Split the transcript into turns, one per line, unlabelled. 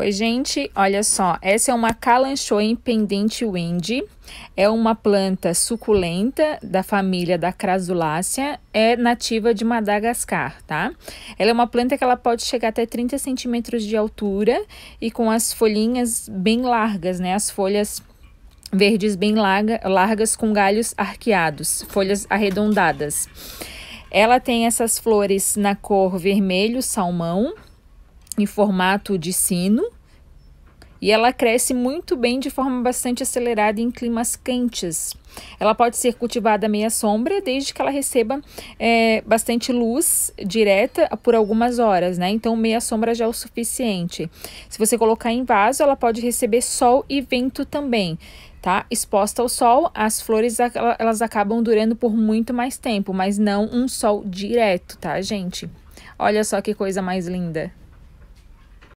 Oi, gente, olha só, essa é uma em pendente windy, é uma planta suculenta da família da Crasulácea, é nativa de Madagascar, tá? Ela é uma planta que ela pode chegar até 30 centímetros de altura e com as folhinhas bem largas, né? As folhas verdes bem larga, largas com galhos arqueados, folhas arredondadas. Ela tem essas flores na cor vermelho salmão em formato de sino e ela cresce muito bem de forma bastante acelerada em climas quentes. Ela pode ser cultivada à meia sombra, desde que ela receba é, bastante luz direta por algumas horas, né? Então, meia sombra já é o suficiente. Se você colocar em vaso, ela pode receber sol e vento também. Tá? Exposta ao sol, as flores elas acabam durando por muito mais tempo, mas não um sol direto, tá, gente? Olha só que coisa mais linda.